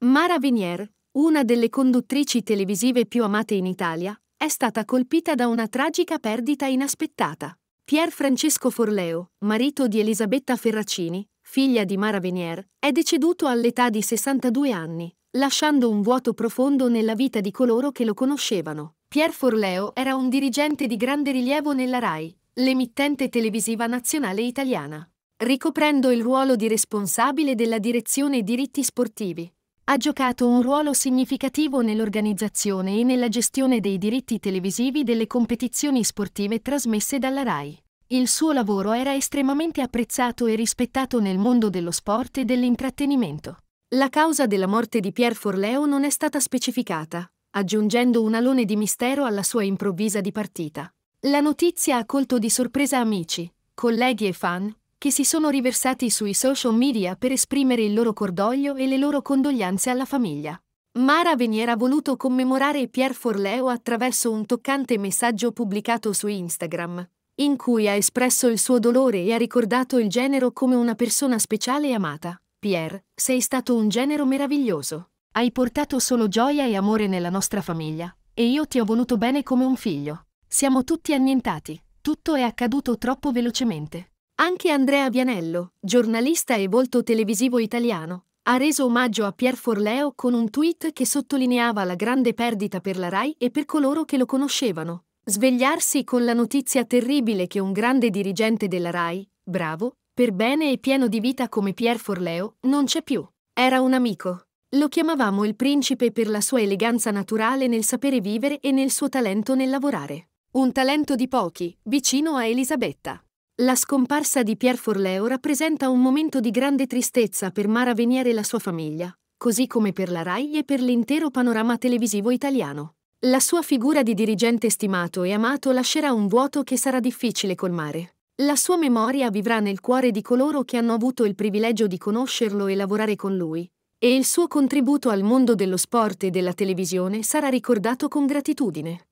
Mara Venier, una delle conduttrici televisive più amate in Italia, è stata colpita da una tragica perdita inaspettata. Pier Francesco Forleo, marito di Elisabetta Ferracini, figlia di Mara Venier, è deceduto all'età di 62 anni, lasciando un vuoto profondo nella vita di coloro che lo conoscevano. Pier Forleo era un dirigente di grande rilievo nella RAI, l'emittente televisiva nazionale italiana, ricoprendo il ruolo di responsabile della direzione diritti sportivi ha giocato un ruolo significativo nell'organizzazione e nella gestione dei diritti televisivi delle competizioni sportive trasmesse dalla RAI. Il suo lavoro era estremamente apprezzato e rispettato nel mondo dello sport e dell'intrattenimento. La causa della morte di Pierre Forleo non è stata specificata, aggiungendo un alone di mistero alla sua improvvisa dipartita. La notizia ha colto di sorpresa amici, colleghi e fan, che si sono riversati sui social media per esprimere il loro cordoglio e le loro condoglianze alla famiglia. Mara Venier ha voluto commemorare Pierre Forleo attraverso un toccante messaggio pubblicato su Instagram, in cui ha espresso il suo dolore e ha ricordato il genero come una persona speciale e amata. Pierre, sei stato un genero meraviglioso. Hai portato solo gioia e amore nella nostra famiglia, e io ti ho voluto bene come un figlio. Siamo tutti annientati, tutto è accaduto troppo velocemente. Anche Andrea Vianello, giornalista e volto televisivo italiano, ha reso omaggio a Pier Forleo con un tweet che sottolineava la grande perdita per la RAI e per coloro che lo conoscevano. Svegliarsi con la notizia terribile che un grande dirigente della RAI, bravo, per bene e pieno di vita come Pier Forleo, non c'è più. Era un amico. Lo chiamavamo il principe per la sua eleganza naturale nel sapere vivere e nel suo talento nel lavorare. Un talento di pochi, vicino a Elisabetta. La scomparsa di Pierre Forleo rappresenta un momento di grande tristezza per Mara Veniere e la sua famiglia, così come per la RAI e per l'intero panorama televisivo italiano. La sua figura di dirigente stimato e amato lascerà un vuoto che sarà difficile colmare. La sua memoria vivrà nel cuore di coloro che hanno avuto il privilegio di conoscerlo e lavorare con lui, e il suo contributo al mondo dello sport e della televisione sarà ricordato con gratitudine.